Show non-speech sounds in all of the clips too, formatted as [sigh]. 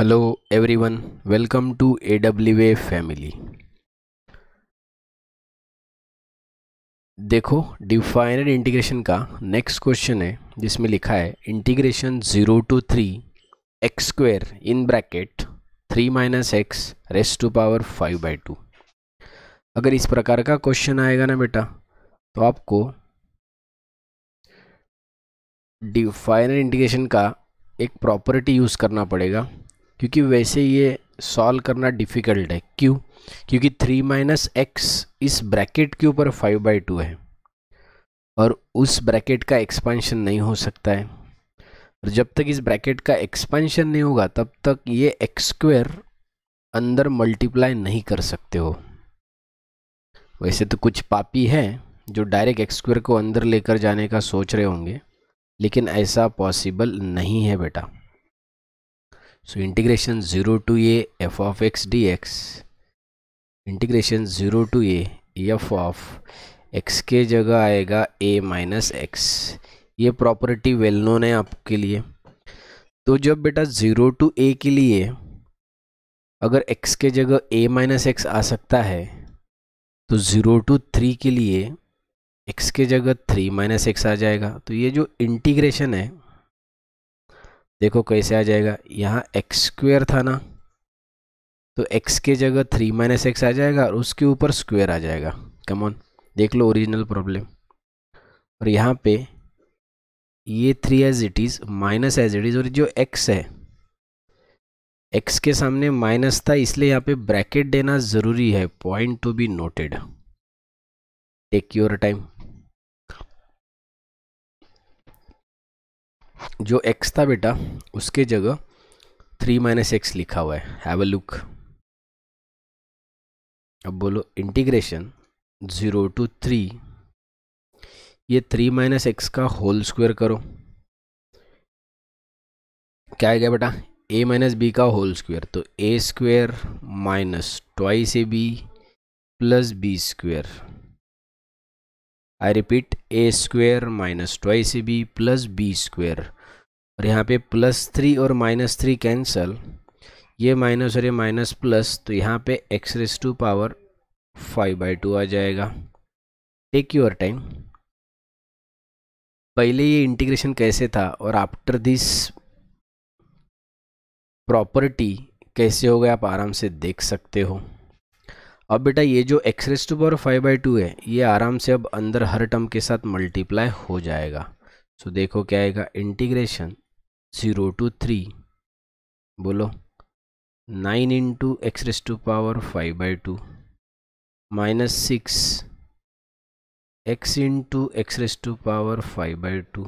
hello welcome to A W A family देखो defined integration का next question है जिसमें लिखा है integration zero to three x square in bracket three minus x raise to power five by two अगर इस प्रकार का क्वेश्चन आएगा ना बेटा तो आपको डिफाइनड इंटीग्रेशन का एक प्रॉपर्टी यूज़ करना पड़ेगा क्योंकि वैसे ये सॉल्व करना डिफ़िकल्ट है क्यों क्योंकि थ्री माइनस एक्स इस ब्रैकेट के ऊपर फाइव बाई टू है और उस ब्रैकेट का एक्सपेंशन नहीं हो सकता है और जब तक इस ब्रैकेट का एक्सपेंशन नहीं होगा तब तक ये एक्स स्क्वेयर अंदर मल्टीप्लाई नहीं कर सकते हो वैसे तो कुछ पापी हैं जो डायरेक्ट एक्स स्क्वेयर को अंदर लेकर जाने का सोच रहे होंगे लेकिन ऐसा पॉसिबल नहीं है बेटा so integration 0 to a f of x dx integration zero to A F of x के जगह आएगा ए माइनस एक्स ये प्रॉपर्टी वेल नोन है आपके लिए तो जब बेटा ज़ीरो टू ए के लिए अगर एक्स के जगह ए माइनस एक्स आ सकता है तो ज़ीरो टू थ्री के लिए एक्स के जगह थ्री माइनस एक्स आ जाएगा तो ये जो इंटीग्रेशन है देखो कैसे आ जाएगा यहाँ एक्स स्क्वेयर था ना तो एक्स के जगह थ्री माइनस एक्स आ जाएगा और उसके ऊपर स्क्वेयर आ जाएगा कमॉन देख लो ओरिजिनल प्रॉब्लम और यहाँ पे ये three as it is minus as it is और जो एक्स है एक्स के सामने माइनस था इसलिए यहाँ पे ब्रैकेट देना ज़रूरी है point to be noted take your time जो एक्स था बेटा उसके जगह थ्री माइनस एक्स लिखा हुआ है हैव अ लुक अब बोलो इंटीग्रेशन ज़ीरो टू थ्री ये थ्री माइनस एक्स का होल स्क्वायर करो क्या आएगा बेटा ए माइनस बी का होल स्क्वायर तो A square minus twice A B plus B square I repeat A square minus twice A B plus B square और यहाँ पे प्लस थ्री और माइनस थ्री कैंसल ये माइनस और ये minus plus तो यहाँ पे x raise to power five by two आ जाएगा टेक यूर टाइम पहले ये इंटीग्रेशन कैसे था और आफ्टर दिस प्रॉपर्टी कैसे हो गया आप आराम से देख सकते हो अब बेटा ये जो x raise to power five by two है ये आराम से अब अंदर हर टर्म के साथ मल्टीप्लाई हो जाएगा सो so, देखो क्या आएगा इंटीग्रेशन ज़ीरो टू थ्री बोलो nine into x raise to power five by two minus six x into x raise to power five by two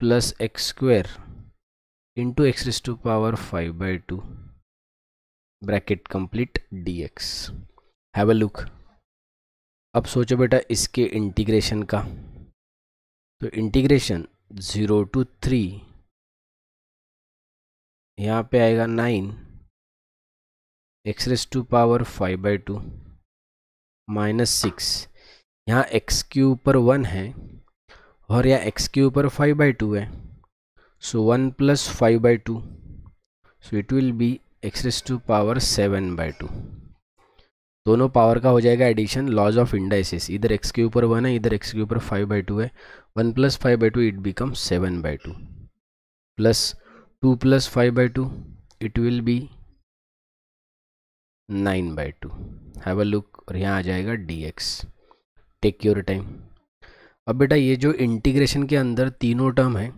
plus x square into x raise to power five by two bracket complete D x have a look अब सोचो बेटा इसके integration का तो integration zero to three यहाँ पे आएगा nine x raise to power five by two minus six यहाँ एक्स के ऊपर वन है और यहाँ एक्स के ऊपर फाइव बाई टू है so one plus five by two so it will be x raise to power seven by two दोनों पावर का हो जाएगा एडिशन लॉज ऑफ इंडाइसिस इधर एक्स के ऊपर वन है इधर एक्स के ऊपर फाइव बाई टू है one plus five by two it becomes seven by two plus two plus five by two it will be nine by two have a look और यहाँ आ जाएगा D x take your time अब बेटा ये जो integration के अंदर तीनों टर्म है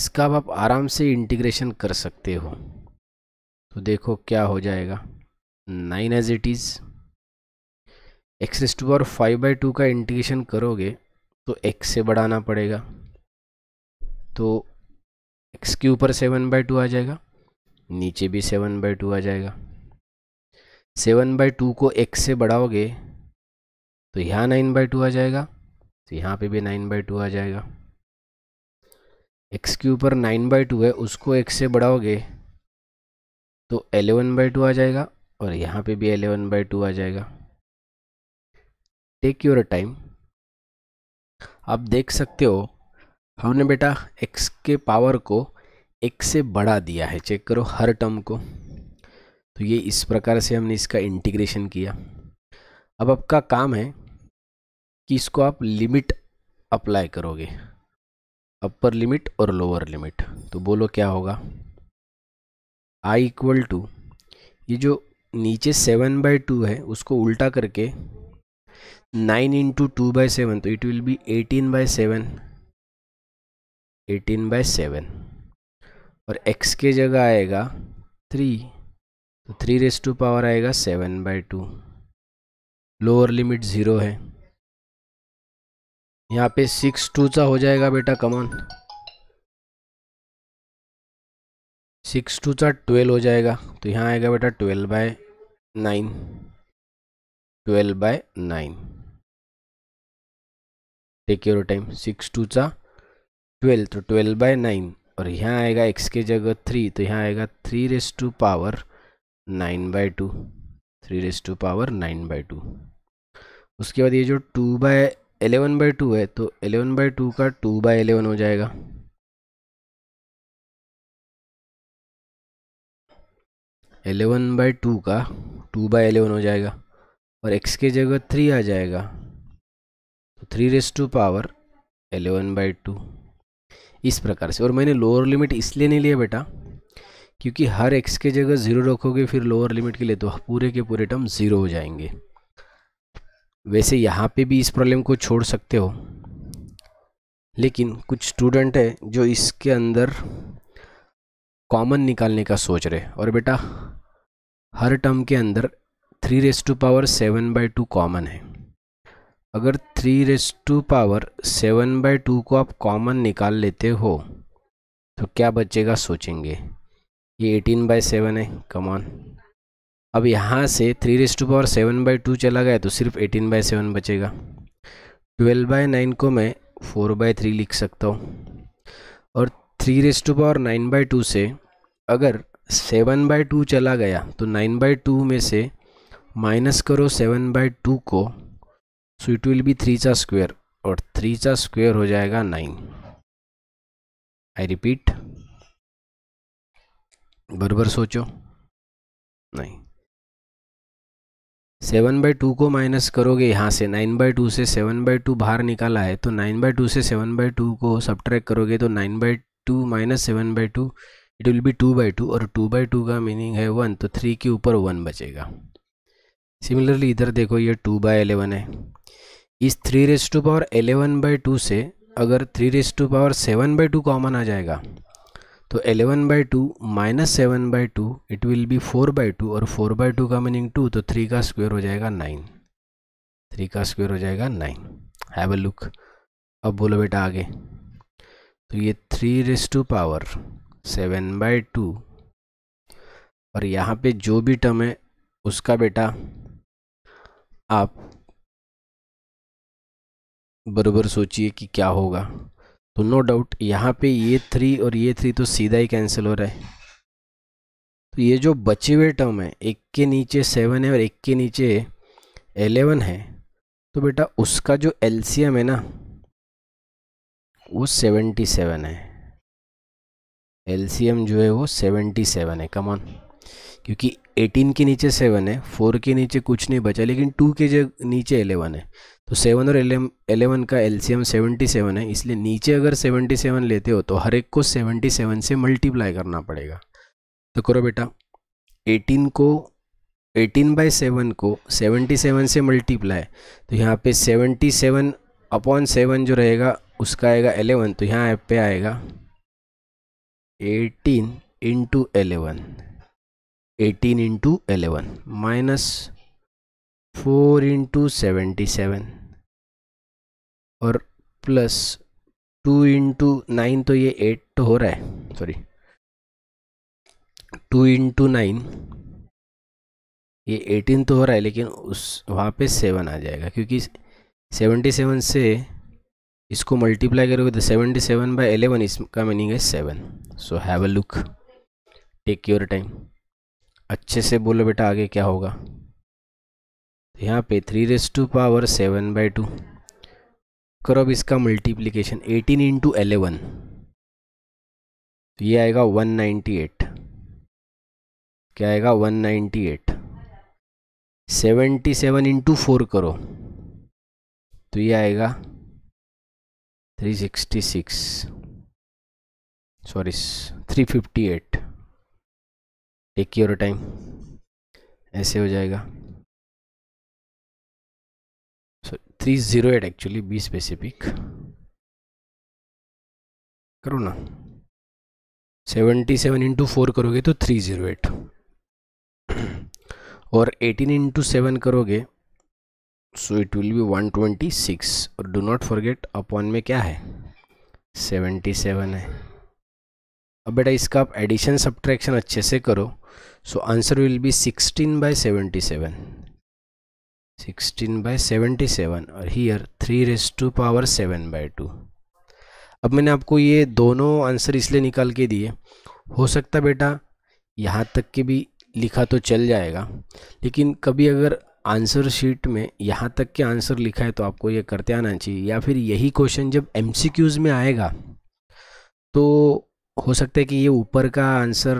इसका आप आराम से इंटीग्रेशन कर सकते हो तो देखो क्या हो जाएगा nine as it is x S two और फाइव बाई टू का इंटीग्रेशन करोगे तो एक्स से बढ़ाना पड़ेगा तो एक्स के ऊपर सेवन बाई टू आ जाएगा नीचे भी सेवन बाई टू आ जाएगा सेवन बाई टू को एक्स से बढ़ाओगे तो यहाँ नाइन बाई टू आ जाएगा तो यहाँ पे भी नाइन बाई टू आ जाएगा एक्स के ऊपर नाइन बाई टू है उसको एक्स से बढ़ाओगे तो एलेवन बाई टू आ जाएगा और यहाँ पे भी एलेवन बाई टू आ जाएगा टेक योर टाइम आप देख सकते हो हमने बेटा x के पावर को एक से बढ़ा दिया है चेक करो हर टर्म को तो ये इस प्रकार से हमने इसका इंटीग्रेशन किया अब आपका काम है कि इसको आप लिमिट अप्लाई करोगे अपर लिमिट और लोअर लिमिट तो बोलो क्या होगा आई इक्वल टू ये जो नीचे सेवन बाई टू है उसको उल्टा करके nine into two by seven तो it will be eighteen by seven eighteen by seven और एक्स के जगह आएगा थ्री तो थ्री रेस टू पावर आएगा seven by two lower limit zero है यहाँ पे सिक्स टू सा हो जाएगा बेटा कमॉन सिक्स टू सा ट्वेल्व हो जाएगा तो यहाँ आएगा बेटा twelve by nine twelve by nine take your time six two सा ट्वेल्व तो ट्वेल्व बाय नाइन और यहाँ आएगा एक्स के जगह थ्री तो यहाँ आएगा three raise to power nine by two three raise to power nine by two उसके बाद ये जो two by eleven by two है तो एलेवन बाय टू का टू बाय एलेवन हो जाएगा एलेवन बाई टू का टू बाई एलेवन हो जाएगा और एक्स के जगह थ्री आ जाएगा तो three raise to power eleven by two इस प्रकार से और मैंने लोअर लिमिट इसलिए नहीं लिया बेटा क्योंकि हर एक्स के जगह ज़ीरो रखोगे फिर लोअर लिमिट के लिए तो पूरे के पूरे टर्म ज़ीरो हो जाएंगे वैसे यहाँ पे भी इस प्रॉब्लम को छोड़ सकते हो लेकिन कुछ स्टूडेंट है जो इसके अंदर कॉमन निकालने का सोच रहे और बेटा हर टर्म के अंदर three raise to power seven by two common है अगर three raise to power seven by two को आप कॉमन निकाल लेते हो तो क्या बचेगा सोचेंगे ये एटीन बाई सेवन है कमॉन अब यहाँ से three raise to power seven by two चला गया तो सिर्फ एटीन बाई सेवन बचेगा ट्वेल्व बाई नाइन को मैं फोर बाई थ्री लिख सकता हूँ और three raise to power nine by two से अगर सेवन बाई टू चला गया तो नाइन बाई टू में से माइनस करो सेवन बाई टू को so it will be three का स्क्वेयर और थ्री चा स्क्वेयर हो जाएगा नाइन आई रिपीट बरबर सोचो नहीं सेवन बाई टू को माइनस करोगे यहाँ से नाइन बाई टू से सेवन बाई टू बाहर निकाला है तो नाइन बाई टू से सेवन बाई टू को सब करोगे तो nine by two minus seven by two it will be two by two और टू बाई टू का मीनिंग है वन तो थ्री के ऊपर वन बचेगा सिमिलरली इधर देखो ये टू बाई एलेवन है इस three raise to power eleven by two से अगर three raise to power seven by two common आ जाएगा तो eleven by two minus seven by two it will be four by two और four by two का meaning two तो three का square हो जाएगा नाइन थ्री का स्क्वेयर हो जाएगा नाइन हैव अ लुक अब बोलो बेटा आगे तो ये three raise to power seven by two और यहाँ पे जो भी टर्म है उसका बेटा आप बरोबर सोचिए कि क्या होगा तो नो डाउट यहाँ पे ये थ्री और ये थ्री तो सीधा ही कैंसिल हो रहा है तो ये जो बचे हुए टर्म है एक के नीचे सेवन है और एक के नीचे एलेवन है तो बेटा उसका जो एलसीएम है ना वो सेवेंटी सेवन है एल जो है वो 77 सेवन है कमान क्योंकि एटीन के नीचे सेवन है फोर के नीचे कुछ नहीं बचा लेकिन टू के जो नीचे एलेवन है तो सेवन और एलेवन का एल सेवेंटी सेवन है इसलिए नीचे अगर सेवेंटी सेवन लेते हो तो हर एक को 77 सेवन से मल्टीप्लाई करना पड़ेगा तो करो बेटा एटीन को एटीन बाई सेवन को 77 सेवन से मल्टीप्लाई तो यहाँ पे 77 सेवन अपॉन सेवन जो रहेगा उसका आएगा एलेवन तो यहाँ पे आएगा eighteen into eleven eighteen into eleven minus four into seventy seven और प्लस टू इंटू नाइन तो ये एट तो हो रहा है सॉरी टू इंटू नाइन ये एटीन तो हो रहा है लेकिन उस वहाँ पे सेवन आ जाएगा क्योंकि सेवेंटी सेवन से इसको मल्टीप्लाई करोगे तो सेवेंटी सेवन बाई एलेवन इसका मीनिंग है seven so have a look take your time अच्छे से बोलो बेटा आगे क्या होगा तो यहाँ पे three raise to power seven by two करो अब इसका मल्टीप्लीकेशन एटीन इंटू एलेवन ये आएगा वन नाइन्टी एट क्या आएगा one ninety eight seventy seven into four करो तो ये आएगा 366 sorry 358 टेक और टाइम ऐसे हो जाएगा so three zero eight actually be specific करो ना सेवेंटी सेवन इंटू फोर करोगे तो थ्री जीरो एट और एटीन इंटू सेवन करोगे सो इट विल बी 126 और डू नॉट फॉरगेट अपॉन में क्या है 77 है अब बेटा इसका आप एडिशन सब्ट्रैक्शन अच्छे से करो so answer will be 16 by 77 16 by 77 और here three raise to power 7 by two अब मैंने आपको ये दोनों आंसर इसलिए निकाल के दिए हो सकता बेटा यहाँ तक के भी लिखा तो चल जाएगा लेकिन कभी अगर आंसर शीट में यहाँ तक के आंसर लिखा है तो आपको ये करते आना चाहिए या फिर यही क्वेश्चन जब एम में आएगा तो हो सकता है कि ये ऊपर का आंसर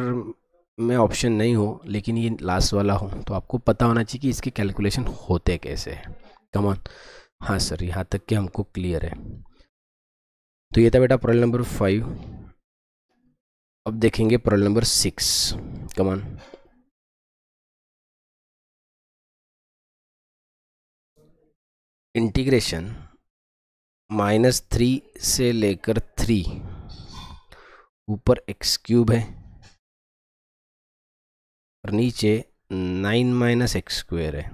में ऑप्शन नहीं हो लेकिन ये लास्ट वाला हो तो आपको पता होना चाहिए कि इसके कैलकुलेशन होते कैसे हैं कमान हाँ सर यहाँ तक के हमको क्लियर है तो ये था बेटा प्रॉब्लम नंबर फाइव अब देखेंगे problem number six come on integration minus three से लेकर थ्री ऊपर एक्स क्यूब है और नीचे नाइन माइनस एक्स स्क्वेयर है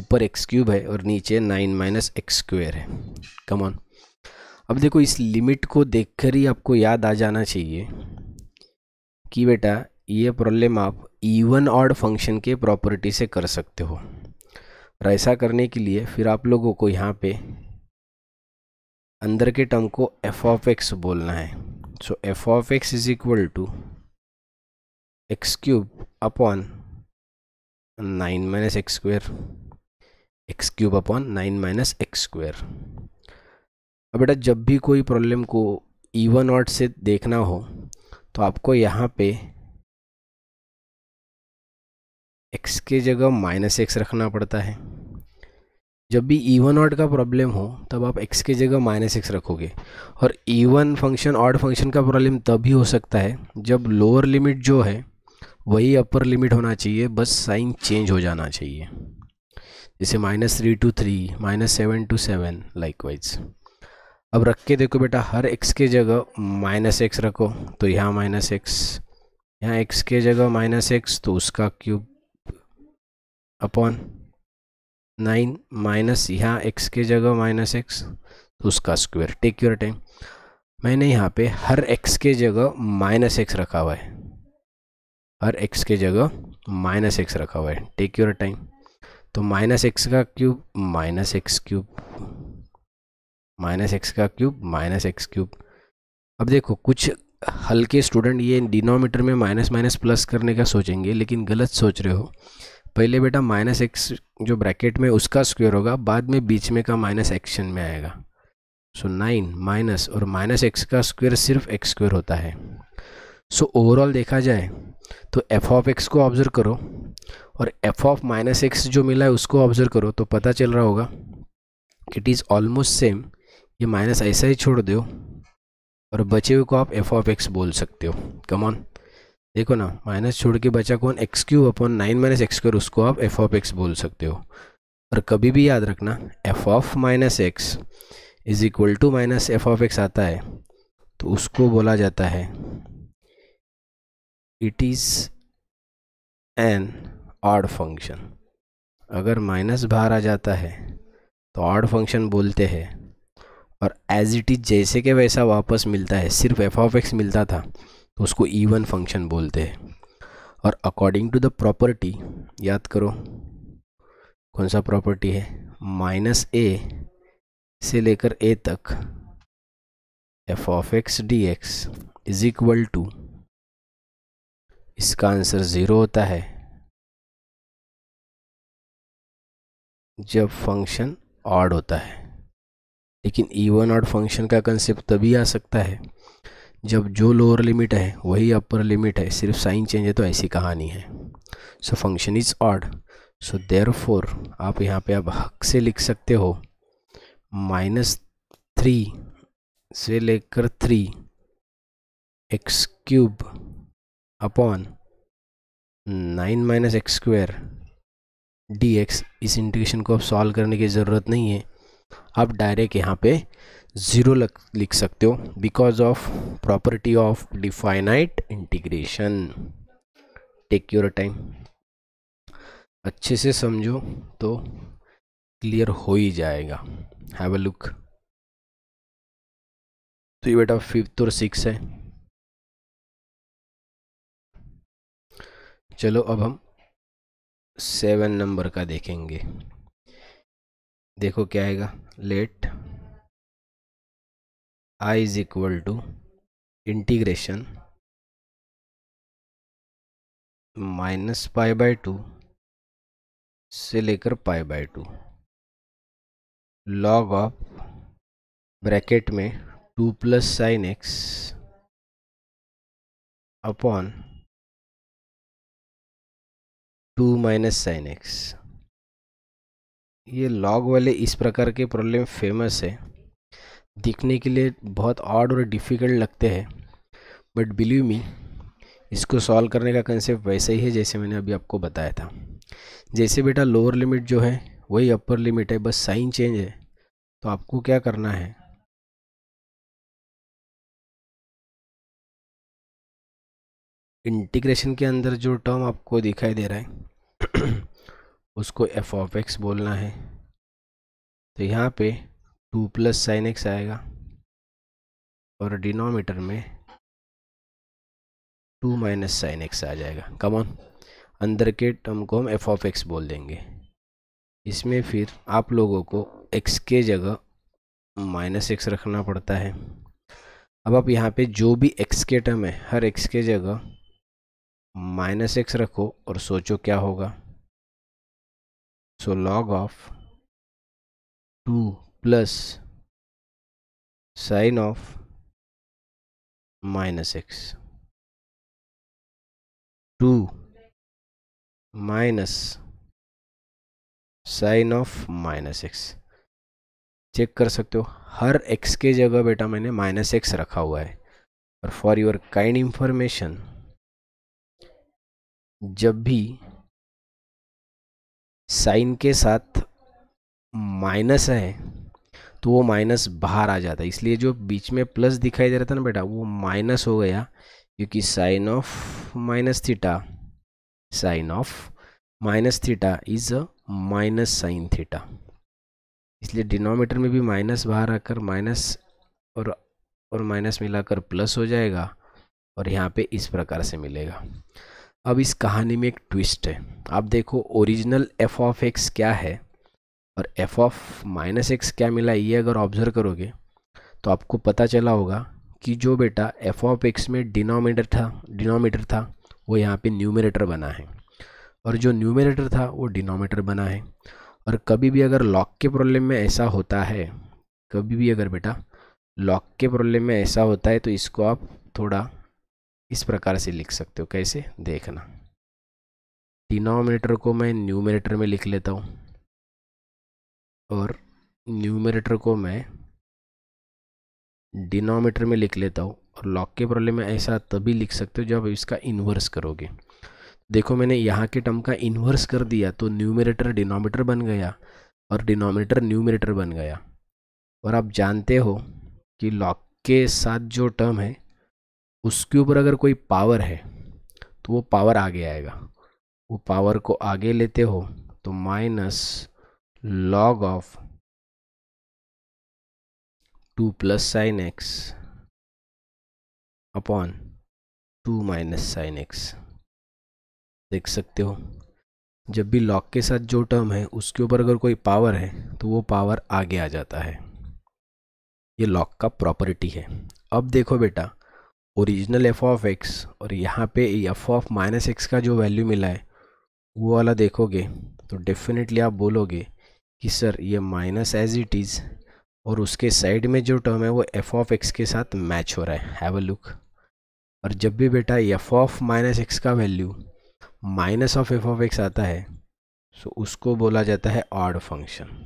ऊपर एक्स क्यूब है और नीचे नाइन माइनस एक्स स्क्वेयर है ऑन अब देखो इस लिमिट को देखकर ही आपको याद आ जाना चाहिए कि बेटा ये प्रॉब्लम आप इवन ऑड फंक्शन के प्रॉपर्टी से कर सकते हो और ऐसा करने के लिए फिर आप लोगों को यहाँ पे अंदर के टर्म को एफ ऑफ एक्स बोलना है so F of x is equal to x cube upon nine minus x square x cube upon nine minus x square अब बेटा जब भी कोई प्रॉब्लम को ईवन e ऑट से देखना हो तो आपको यहाँ पे एक्स के जगह माइनस एक्स रखना पड़ता है जब भी ईवन ऑड का प्रॉब्लम हो तब आप एक्स के जगह माइनस एक्स रखोगे और इवन फंक्शन ऑड फंक्शन का प्रॉब्लम तभी हो सकता है जब लोअर लिमिट जो है वही अपर लिमिट होना चाहिए बस साइन चेंज हो जाना चाहिए जैसे minus three to three minus seven to seven likewise अब रख के देखो बेटा हर एक्स के जगह माइनस एक्स रखो तो यहाँ माइनस एक्स यहाँ एक्स के जगह माइनस एक्स तो उसका क्यूब अपॉन नाइन माइनस यहाँ एक्स के जगह माइनस एक्स तो उसका स्क्वायर टेक योर टाइम मैंने यहाँ पे हर एक्स के जगह माइनस एक्स रखा हुआ है हर एक्स के जगह माइनस एक्स रखा हुआ है टेक योर टाइम तो माइनस एक्स का cube minus x cube minus x का क्यूब माइनस एक्स क्यूब अब देखो कुछ हल्के स्टूडेंट ये डिनोमीटर में माइनस माइनस प्लस करने का सोचेंगे लेकिन गलत सोच रहे हो पहले बेटा माइनस एक्स जो ब्रैकेट में उसका स्क्वेयर होगा बाद में बीच में का माइनस एक्शन में आएगा सो नाइन माइनस और माइनस एक्स का स्क्वेयर सिर्फ एक्स स्क्वेयर होता है सो so, ओवरऑल देखा जाए तो एफ ऑफ एक्स को ऑब्ज़र्व करो और एफ ऑफ माइनस एक्स जो मिला है उसको ऑब्ज़र्व करो तो पता चल रहा होगा इट इज़ ऑलमोस्ट सेम ये माइनस ऐसा ही छोड़ दो और बचे हुए को आप एफ ऑफ एक्स बोल सकते हो कमॉन देखो ना माइनस छोड़ के बचा कौन x cube upon nine minus x square उसको आप एफ ऑफ एक्स बोल सकते हो और कभी भी याद रखना f of minus x is equal to minus f of x आता है तो उसको बोला जाता है it is an odd function अगर माइनस बाहर आ जाता है तो ऑड फंक्शन बोलते हैं और एज इट इज़ जैसे के वैसा वापस मिलता है सिर्फ एफ ऑफ एक्स मिलता था तो उसको इवन फंक्शन बोलते हैं और अकॉर्डिंग टू द प्रॉपर्टी याद करो कौन सा प्रॉपर्टी है माइनस ए से लेकर ए तक f of x d x is equal to इसका आंसर ज़ीरो होता है जब फंक्शन ऑड होता है लेकिन ईवन ऑड फंक्शन का कंसेप्ट तभी आ सकता है जब जो लोअर लिमिट है वही अपर लिमिट है सिर्फ साइन चेंज है तो ऐसी कहानी है so function is odd so therefore आप यहाँ पे आप हक से लिख सकते हो माइनस थ्री से लेकर three x cube upon nine minus x square d x इस इंटीग्रेशन को अब सॉल्व करने की ज़रूरत नहीं है आप डायरेक्ट यहाँ पे ज़ीरो लिख सकते हो because of property of definite integration take your time अच्छे से समझो तो क्लियर हो ही जाएगा हैव अ लुक तो ये बेटा फिफ्थ और सिक्स है चलो अब हम सेवन नंबर का देखेंगे देखो क्या आएगा let I is equal to integration minus pi by two से लेकर pi by two log of bracket में two plus sine x upon two minus sine x ये लॉग वाले इस प्रकार के प्रॉब्लम फेमस है दिखने के लिए बहुत ऑड और डिफ़िकल्ट लगते हैं बट बिलीव मी इसको सॉल्व करने का कंसेप्ट वैसे ही है जैसे मैंने अभी आपको बताया था जैसे बेटा लोअर लिमिट जो है वही अपर लिमिट है बस साइन चेंज है तो आपको क्या करना है इंटीग्रेशन के अंदर जो टर्म आपको दिखाई दे रहा है उसको एफ ऑफ एक्स बोलना है तो यहाँ पे टू प्लस साइन एक्स आएगा और डिनोमीटर में टू माइनस साइन एक्स आ जाएगा ऑन अंदर के टर्म को हम एफ ऑफ एक्स बोल देंगे इसमें फिर आप लोगों को एक्स के जगह माइनस एक्स रखना पड़ता है अब आप यहाँ पे जो भी एक्स के टर्म है हर एक्स के जगह माइनस एक्स रखो और सोचो क्या होगा so log of 2 plus sine of minus x 2 minus sine of minus x check कर सकते हो हर एक्स के जगह बेटा मैंने माइनस एक्स रखा हुआ है और फॉर योर काइंड इंफॉर्मेशन जब भी साइन के साथ माइनस है तो वो माइनस बाहर आ जाता है इसलिए जो बीच में प्लस दिखाई दे रहा था ना बेटा वो माइनस हो गया क्योंकि sine of minus theta sine of minus theta is a minus sine theta इसलिए डिनोमीटर में भी माइनस बाहर आकर माइनस और और माइनस मिलाकर प्लस हो जाएगा और यहाँ पे इस प्रकार से मिलेगा अब इस कहानी में एक ट्विस्ट है आप देखो ओरिजिनल एफ ऑफ एक्स क्या है और एफ ऑफ माइनस एक्स क्या मिला ये अगर ऑब्ज़र्व करोगे तो आपको पता चला होगा कि जो बेटा एफ ऑफ एक्स में डिनोमीटर था डिनोमीटर था वो यहाँ पे न्यूमिनेटर बना है और जो न्यूमिनेटर था वो डिनोमीटर बना है और कभी भी अगर लॉक के प्रॉब्लम में ऐसा होता है कभी भी अगर बेटा लॉक के प्रॉब्लम में ऐसा होता है तो इसको आप थोड़ा इस प्रकार से लिख सकते हो कैसे देखना डिनोमिनेटर को मैं न्यूमिनेटर में लिख लेता हूँ और न्यूमिनेटर को मैं डिनोमीटर में लिख लेता हूँ और लॉक के प्रॉब्लम में ऐसा तभी लिख सकते हो जब इसका इन्वर्स करोगे देखो मैंने यहाँ के टर्म का इन्वर्स कर दिया तो न्यूमिनेटर डिनोमीटर बन गया और डिनोमिनेटर न्यूमिनेटर बन गया और आप जानते हो कि लॉक के साथ जो टर्म है उसके ऊपर अगर कोई पावर है तो वो पावर आगे आएगा वो पावर को आगे लेते हो तो minus log of two plus sine x upon two minus sine x देख सकते हो जब भी लॉग के साथ जो टर्म है उसके ऊपर अगर कोई पावर है तो वो पावर आगे आ जाता है ये लॉग का प्रॉपर्टी है अब देखो बेटा ओरिजिनल एफ ऑफ एक्स और यहाँ पे एफ ऑफ माइनस एक्स का जो वैल्यू मिला है वो वाला देखोगे तो डेफिनेटली आप बोलोगे कि सर ये माइनस एज इट इज़ और उसके साइड में जो टर्म है वो एफ ऑफ एक्स के साथ मैच हो रहा है हैव अ लुक और जब भी बेटा एफ ऑफ माइनस एक्स का value minus of f of x आता है सो तो उसको बोला जाता है ऑड फंक्शन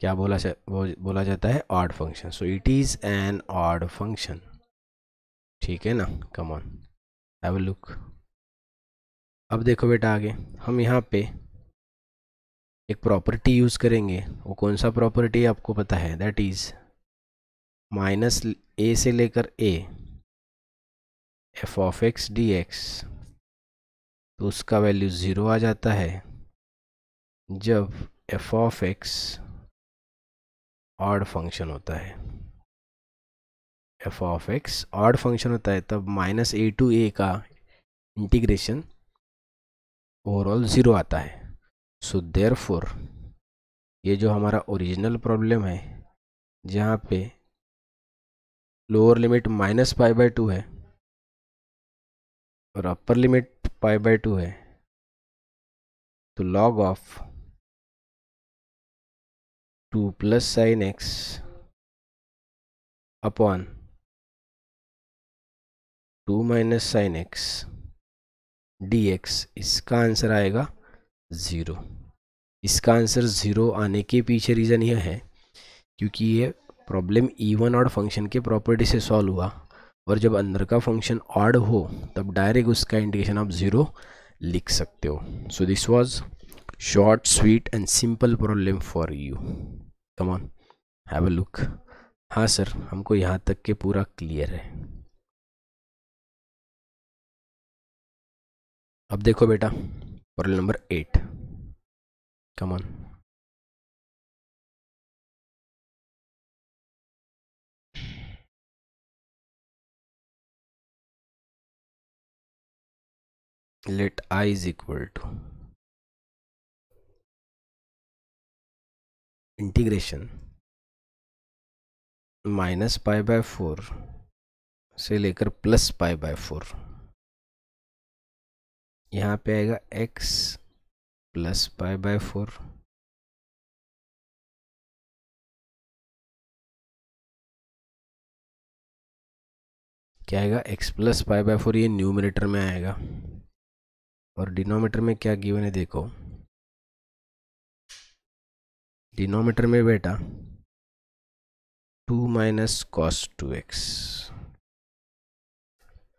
क्या बोला जा, बोला जाता है odd function so it is an odd function ठीक है ना come on have a look अब देखो बेटा आगे हम यहाँ पे एक प्रॉपर्टी यूज़ करेंगे वो कौन सा प्रॉपर्टी आपको पता है दैट इज़ माइनस ए से लेकर a F of x d x तो उसका वैल्यू ज़ीरो आ जाता है जब f of x odd function होता है f of x odd function होता है तब माइनस ए टू ए का इंटीग्रेशन ओवरऑल ज़ीरो आता है सो देयर फोर ये जो हमारा ओरिजिनल प्रॉब्लम है जहाँ पे lower limit minus pi by two है और upper limit pi by two है तो log of two plus sine x upon two minus sine x d x इसका आंसर आएगा ज़ीरो इसका आंसर ज़ीरो आने के पीछे रीज़न यह है क्योंकि ये प्रॉब्लम ईवन e और फंक्शन के प्रॉपर्टी से सॉल्व हुआ और जब अंदर का फंक्शन ऑड हो तब डायरेक्ट उसका इंडिकेशन आप ज़ीरो लिख सकते हो so this was short sweet and simple problem for you come on have a look हाँ सर हमको यहाँ तक के पूरा क्लियर है अब देखो बेटा problem number eight come on let I is equal to integration minus pi by four से लेकर प्लस पाई बाय फोर यहाँ पे आएगा x plus pi by four क्या आएगा x plus pi by four ये न्यूमिनेटर में आएगा और डिनोमीटर में क्या गिवन है देखो डिनोमीटर में बेटा two minus cos two x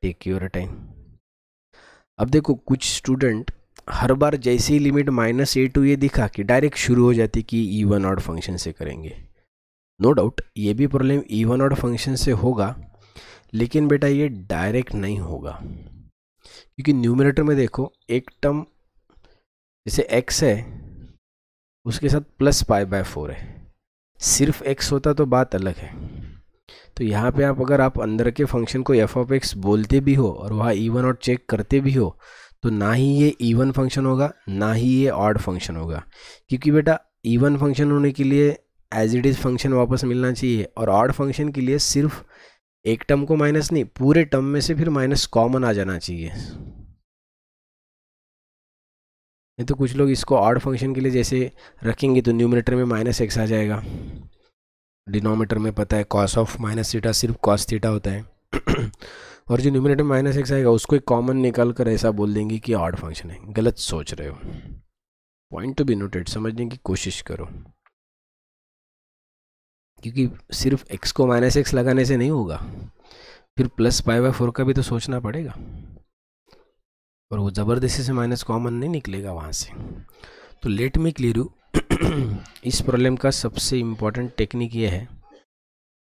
take your time अब देखो कुछ स्टूडेंट हर बार जैसे ही लिमिट माइनस ए टू ये दिखा कि डायरेक्ट शुरू हो जाती कि ई वन ऑड फंक्शन से करेंगे नो डाउट ये भी problem even odd function से होगा लेकिन बेटा ये डायरेक्ट नहीं होगा क्योंकि न्यूमिनेटर में देखो एक टर्म जैसे एक्स है उसके साथ प्लस पाई बाय फोर है सिर्फ एक्स होता तो बात अलग है तो यहाँ पे आप अगर आप अंदर के फंक्शन को एफ ऑफ एक्स बोलते भी हो और वहाँ ईवन और चेक करते भी हो तो ना ही ये ईवन फंक्शन होगा ना ही ये ऑड फंक्शन होगा क्योंकि बेटा ईवन फंक्शन होने के लिए एज इट इज़ फंक्शन वापस मिलना चाहिए और ऑड फंक्शन के लिए सिर्फ एक टर्म को माइनस नहीं पूरे टर्म में से फिर माइनस कॉमन आ जाना चाहिए नहीं तो कुछ लोग इसको ऑड फंक्शन के लिए जैसे रखेंगे तो न्यूमिनेटर में माइनस एक्स आ जाएगा डिनोमीटर में पता है कॉस ऑफ माइनस थीटा सिर्फ कॉस थीटा होता है [clears throat] और जो न्यूमिनेटर माइनस एक्स आएगा उसको एक कॉमन निकाल कर ऐसा बोल देंगे कि ऑड फंक्शन है गलत सोच रहे हो पॉइंट टू बी नोटेड समझने की कोशिश करो क्योंकि सिर्फ एक्स को माइनस एक्स लगाने से नहीं होगा फिर प्लस फाइव बाई फोर का भी तो सोचना पड़ेगा और वो ज़बरदस्ती से माइनस कॉमन नहीं निकलेगा वहाँ से तो लेट मी क्लियर यू इस प्रॉब्लम का सबसे इम्पॉर्टेंट टेक्निक ये है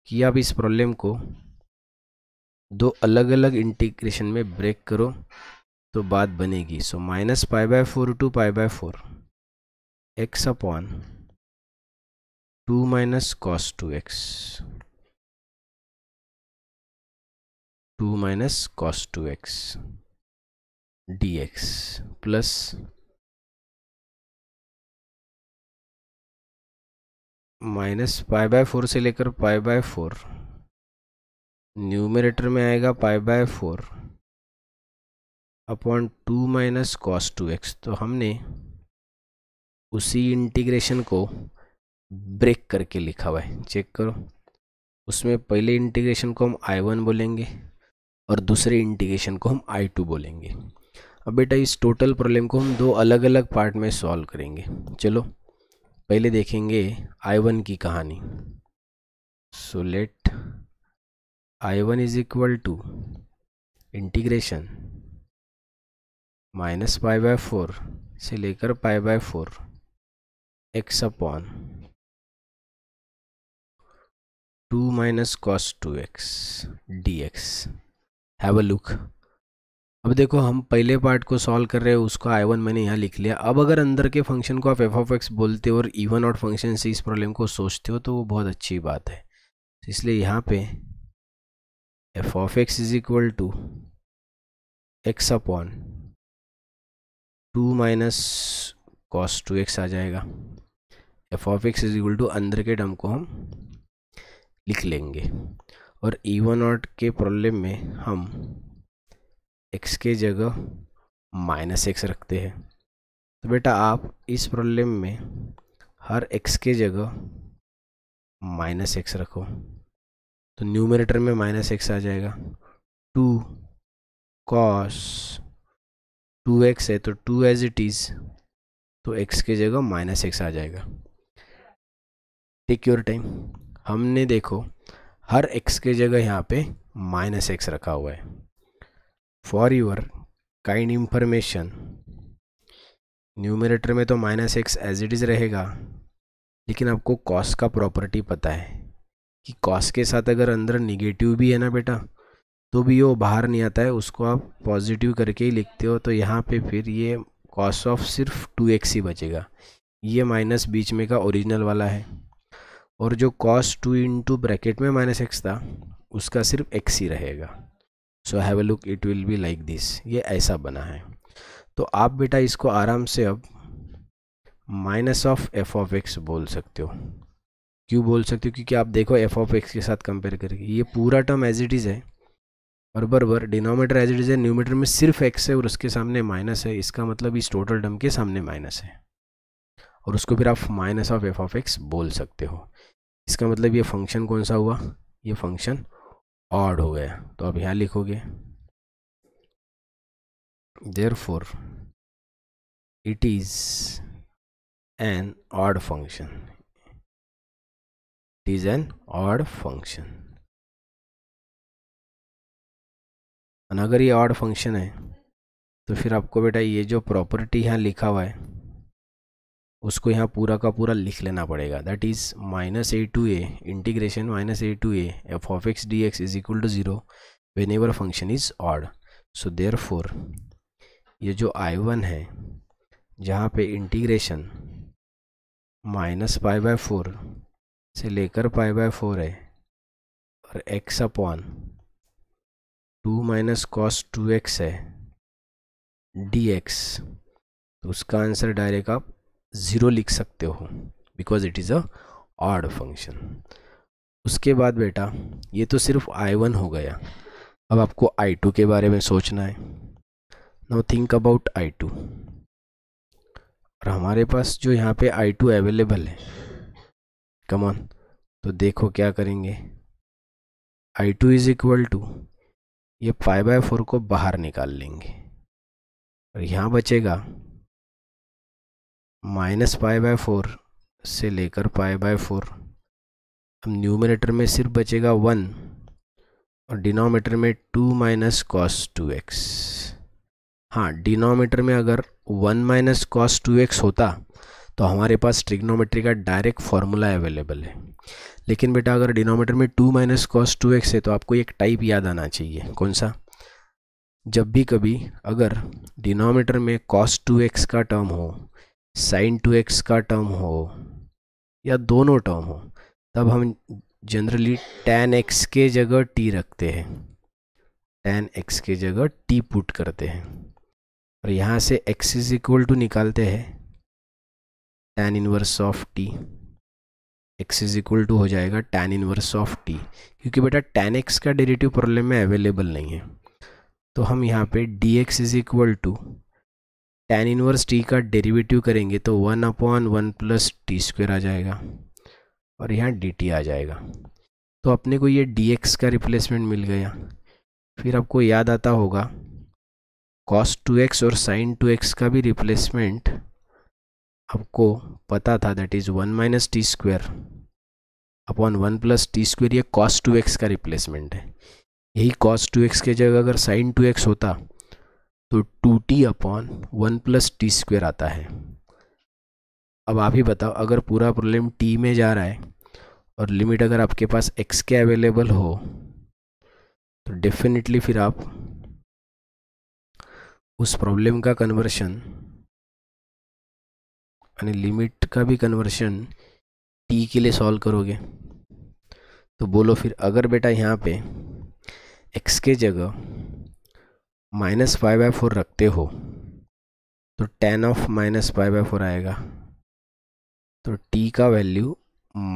कि आप इस प्रॉब्लम को दो अलग अलग इंटीग्रेशन में ब्रेक करो तो बात बनेगी so minus pi by four to pi by four x upon two minus cos two x two minus cos two x d x plus minus pi by four से लेकर पाई बाय फोर न्यूमिनेटर में आएगा pi by four upon two minus cos two x तो हमने उसी integration को break करके लिखा हुआ है चेक करो उसमें पहले इंटीग्रेशन को हम आई वन बोलेंगे और दूसरे इंटीग्रेशन को हम आई टू बोलेंगे अब बेटा इस टोटल प्रॉब्लम को हम दो अलग अलग पार्ट में सॉल्व करेंगे चलो पहले देखेंगे आई की कहानी so let I one is equal to integration minus pi by four से लेकर pi by four x upon two minus cos two x d x have a look अब देखो हम पहले पार्ट को सॉल्व कर रहे हैं उसको आई वन मैंने यहाँ लिख लिया अब अगर अंदर के फंक्शन को आप एफ ऑफ एक्स बोलते हो और इवन आउट फंक्शन से इस प्रॉब्लम को सोचते हो तो वो बहुत अच्छी बात है तो इसलिए यहाँ पे f of x is equal to x upon two minus cos two x आ जाएगा f of x is equal to अंदर के टर्म को हम लिख लेंगे और ई वन ऑट के प्रॉब्लम में हम एक्स के जगह माइनस एक्स रखते हैं तो बेटा आप इस प्रॉब्लम में हर एक्स के जगह माइनस एक्स रखो तो न्यूमरेटर में माइनस एक्स आ जाएगा टू कॉस टू एक्स है तो टू एज इट इज़ तो एक्स के जगह माइनस एक्स आ जाएगा टेक योर टाइम हमने देखो हर एक्स के जगह यहाँ पे माइनस एक्स रखा हुआ है for your kind information numerator में तो minus x as it is रहेगा लेकिन आपको कॉस का प्रॉपर्टी पता है कि कॉस के साथ अगर अंदर निगेटिव भी है ना बेटा तो भी वो बाहर नहीं आता है उसको आप पॉजिटिव करके ही लिखते हो तो यहाँ पे फिर ये कॉस ऑफ सिर्फ टू एक्स ही बचेगा ये माइनस बीच में का ओरिजिनल वाला है और जो कॉस टू इंटू ब्रैकेट में माइनस एक्स था उसका सिर्फ एक्स ही रहेगा so have a look it will be like this ये ऐसा बना है तो आप बेटा इसको आराम से अब minus of f of x बोल सकते हो क्यों बोल सकते हो क्योंकि आप देखो एफ ऑफ एक्स के साथ कंपेयर करके ये पूरा टर्म एज इट इज़ है और बरबर डिनोमीटर एज इट इज़ है न्यूमीटर में सिर्फ एक्स है और उसके सामने माइनस है इसका मतलब इस टोटल टर्म के सामने माइनस है और उसको फिर आप minus of f of x बोल सकते हो इसका मतलब ये फंक्शन कौन सा हुआ ये फंक्शन ऑड हो गए तो अब यहाँ लिखोगे therefore it is an odd function it is an odd function अगर ये ऑड फंक्शन है तो फिर आपको बेटा ये जो प्रॉपर्टी यहाँ लिखा हुआ है उसको यहाँ पूरा का पूरा लिख लेना पड़ेगा that is minus a to a integration minus a to A F of x d x is equal to zero whenever function is odd so therefore ये जो आई वन है जहाँ पे integration minus pi by four से लेकर pi by four है और x upon two minus cos two x है डी एक्स तो उसका आंसर डायरेक्ट आप ज़ीरो लिख सकते हो because it is a odd function उसके बाद बेटा ये तो सिर्फ आई वन हो गया अब आपको आई टू के बारे में सोचना है now think about I two और हमारे पास जो यहाँ पे आई टू अवेलेबल है कमॉन तो देखो क्या करेंगे I two is equal to ये फाइव बाय फोर को बाहर निकाल लेंगे और यहाँ बचेगा माइनस पाए बाय फोर से लेकर पाए बाय फोर अब न्यूमिनेटर में सिर्फ बचेगा वन और डिनोमीटर में two minus cos two x हाँ डिनोमीटर में अगर one minus cos two x होता तो हमारे पास ट्रिग्नोमेट्री का डायरेक्ट फार्मूला अवेलेबल है लेकिन बेटा अगर डिनोमीटर में two minus cos two x है तो आपको एक टाइप याद आना चाहिए कौन सा जब भी कभी अगर डिनोमीटर में कॉस टू एक्स का टर्म हो साइन टू एक्स का टर्म हो या दोनों टर्म हो तब हम जनरली टेन एक्स के जगह टी रखते हैं टेन एक्स के जगह टी पुट करते हैं और यहाँ से एक्स इज इक्वल टू निकालते हैं tan inverse of t x is equal to हो जाएगा टेन इनवर्स ऑफ टी क्योंकि बेटा टेन एक्स का डेरेटिव प्रॉब्लम में अवेलेबल नहीं है तो हम यहाँ पे d x is equal to tan inverse t का डेरिवेटिव करेंगे तो one upon one plus t square आ जाएगा और यहाँ टी आ जाएगा तो अपने को ये एक्स का रिप्लेसमेंट मिल गया फिर आपको याद आता होगा कॉस टू एक्स और साइन टू एक्स का भी रिप्लेसमेंट आपको पता था that is one minus t square upon one plus t square ये कॉस टू एक्स का रिप्लेसमेंट है यही कॉस टू एक्स के जगह अगर साइन टू एक्स होता तो two t upon one plus t square आता है अब आप ही बताओ अगर पूरा प्रॉब्लम टी में जा रहा है और लिमिट अगर आपके पास एक्स के अवेलेबल हो तो डेफिनेटली फिर आप उस प्रॉब्लम का कन्वर्शन यानी लिमिट का भी कन्वर्शन टी के लिए सॉल्व करोगे तो बोलो फिर अगर बेटा यहाँ पे एक्स के जगह माइनस फाइव बाई फोर रखते हो तो tan of minus five by four आएगा तो टी का वैल्यू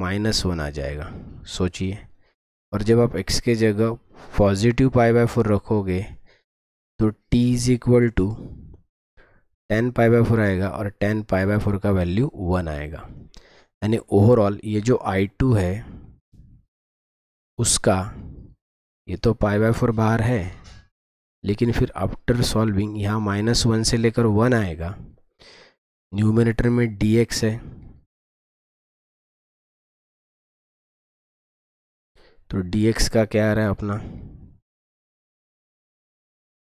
माइनस वन आ जाएगा सोचिए और जब आप एक्स के जगह पॉजिटिव पाई बाय फोर रखोगे तो t is equal to tan pi by four आएगा और टेन पाई बाय फोर का वैल्यू वन आएगा यानी ओवरऑल ये जो आई टू है उसका ये तो पाई बाय फोर बाहर है लेकिन फिर आफ्टर सॉल्विंग यहाँ माइनस वन से लेकर वन आएगा न्यूमिनेटर में डी एक्स है तो डी एक्स का क्या आ रहा है अपना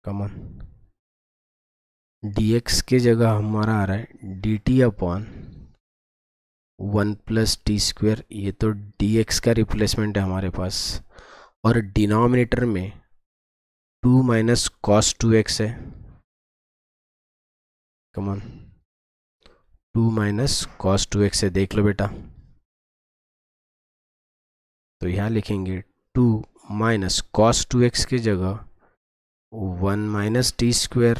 कमन डी एक्स के जगह हमारा आ रहा है d t upon one plus t square ये तो डी एक्स का रिप्लेसमेंट है हमारे पास और डिनोमिनेटर में two minus cos two x है come on two minus cos two x है देख लो बेटा तो यहाँ लिखेंगे two minus cos two x की जगह one minus t square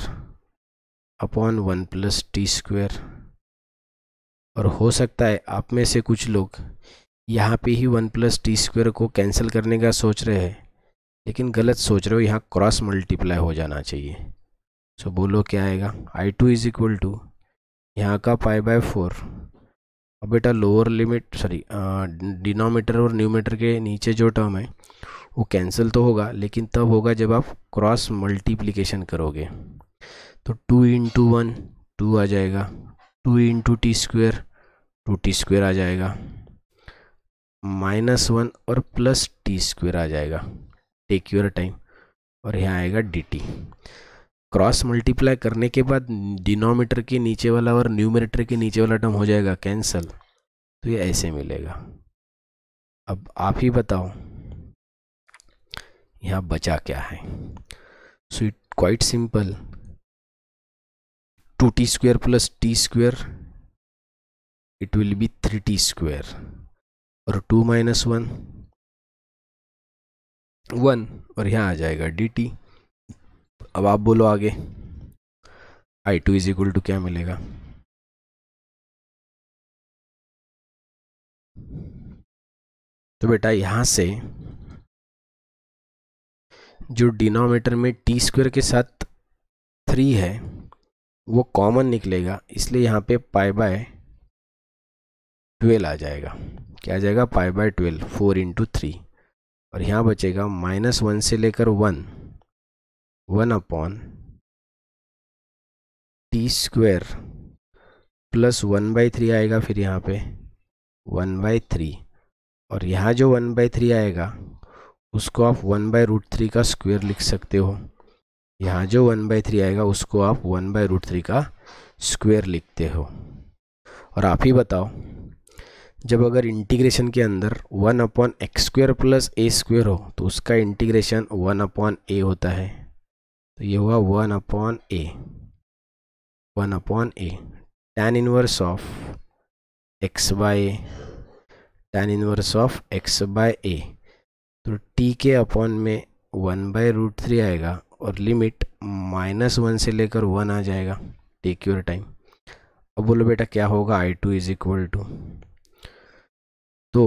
upon one plus t square और हो सकता है आप में से कुछ लोग यहाँ पे ही वन प्लस टी स्क्वेयर को कैंसिल करने का सोच रहे हैं लेकिन गलत सोच रहे हो यहाँ क्रॉस मल्टीप्लाई हो जाना चाहिए सो so, बोलो क्या आएगा I two is equal to यहाँ का पाई बाय फोर अब बेटा लोअर लिमिट सॉरी डिनोमीटर और न्यूमीटर के नीचे जो टर्म है वो कैंसिल तो होगा लेकिन तब होगा जब आप क्रॉस मल्टीप्लिकेशन करोगे तो टू इंटू वन टू आ जाएगा two into t square two t square आ जाएगा माइनस वन और प्लस टी स्क्वेयर आ जाएगा टेक योर टाइम और यहाँ आएगा डी क्रॉस मल्टीप्लाई करने के बाद डिनोमीटर के नीचे वाला और न्यूमिनेटर के नीचे वाला टर्म हो जाएगा कैंसल तो ये ऐसे मिलेगा अब आप ही बताओ यहाँ बचा क्या है so it quite simple two t square plus t square it will be three t square और टू माइनस वन वन और यहाँ आ जाएगा डी टी अब आप बोलो आगे I two is equal to क्या मिलेगा तो बेटा यहाँ से जो डिनोमीटर में टी स्क्वेयर के साथ थ्री है वो कॉमन निकलेगा इसलिए यहाँ पे पाई बाय ट्वेल्व आ जाएगा क्या आ जाएगा pi by twelve four into three और यहाँ बचेगा माइनस वन से लेकर one one upon t square plus one by three आएगा फिर यहाँ पे वन बाई थ्री और यहाँ जो वन बाई थ्री आएगा उसको आप वन बाई रूट थ्री का स्क्वेयर लिख सकते हो यहाँ जो वन बाई थ्री आएगा उसको आप वन बाई रूट थ्री का स्क्वेयर लिखते हो और आप ही बताओ जब अगर इंटीग्रेशन के अंदर one upon x square plus a square हो तो उसका इंटीग्रेशन वन अपॉन ए होता है तो ये हुआ one upon a one upon a tan inverse of x by a tan inverse of x by a तो टी के अपॉन में वन बाय रूट थ्री आएगा और लिमिट माइनस वन से लेकर वन आ जाएगा टेक योर टाइम अब बोलो बेटा क्या होगा I two is equal to तो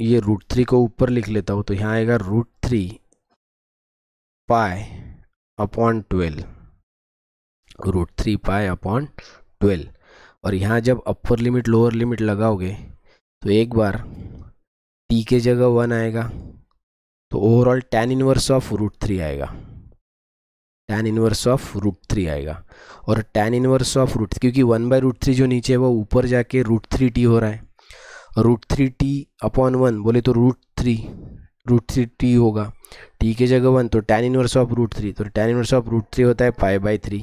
ये रूट थ्री को ऊपर लिख लेता हूँ तो यहाँ आएगा root three pi upon twelve root three pi upon twelve और यहाँ जब अपर लिमिट लोअर लिमिट लगाओगे तो एक बार टी के जगह वन आएगा तो overall tan inverse of root three आएगा tan inverse of root three आएगा और टेन इनवर्स ऑफ रूट क्योंकि वन बाय रूट थ्री जो नीचे है वो ऊपर जाके रूट थ्री टी हो रहा है root three t upon one बोले तो root three root three t होगा टी के जगह वन तो tan inverse of root three तो tan inverse of root three होता है पाई बाई थ्री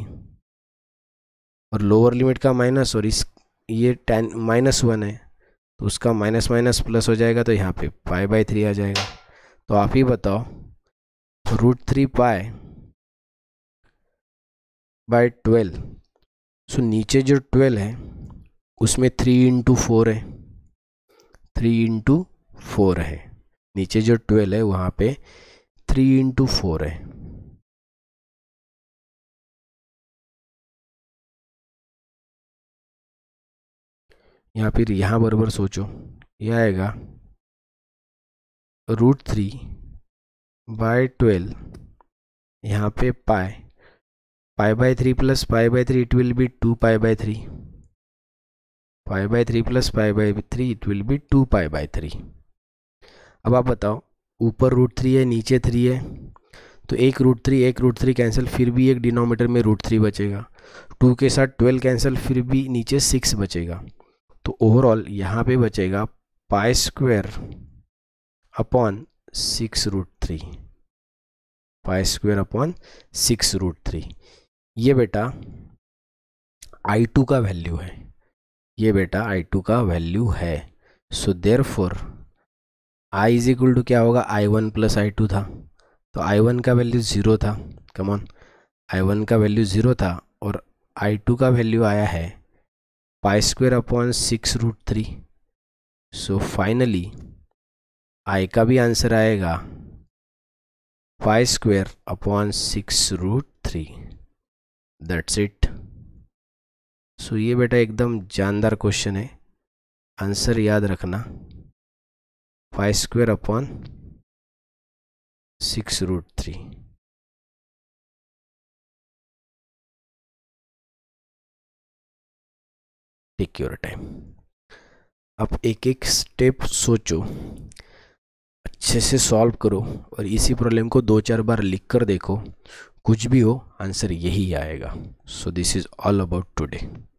और लोअर लिमिट का माइनस और इस ये टेन माइनस वन है तो उसका माइनस माइनस प्लस हो जाएगा तो यहाँ पे पाई बाई थ्री आ जाएगा तो आप ही बताओ root three pi by twelve so नीचे जो ट्वेल्व है उसमें थ्री इंटू फोर है थ्री इंटू फोर है नीचे जो ट्वेल्व है वहाँ पे थ्री इंटू फोर है या फिर यहाँ बराबर सोचो यह आएगा रूट थ्री बाय ट्वेल्व यहाँ पे pi pi by three plus pi by three it will be two pi by three pi by three plus pi by three it will be two pi by three अब आप बताओ ऊपर root three है नीचे three है तो एक root three एक रूट थ्री कैंसिल फिर भी एक डिनोमीटर में रूट थ्री बचेगा टू के साथ ट्वेल्व कैंसिल फिर भी नीचे सिक्स बचेगा तो ओवरऑल यहाँ पे बचेगा pi square upon six root three pi square upon six root three ये बेटा आई टू का वैल्यू है ये बेटा आई टू का वैल्यू है so therefore I is equal to क्या होगा I one plus I two था तो आई वन का वैल्यू ज़ीरो था कमॉन आई वन का वैल्यू ज़ीरो था और आई टू का वैल्यू आया है pi square upon six root three so finally I का भी आंसर आएगा pi square upon six root three that's it so ये बेटा एकदम जानदार क्वेश्चन है आंसर याद रखना five square upon six root three take your time आप एक एक स्टेप सोचो अच्छे से सॉल्व करो और इसी प्रॉब्लम को दो चार बार लिख कर देखो कुछ भी हो आंसर यही आएगा so this is all about today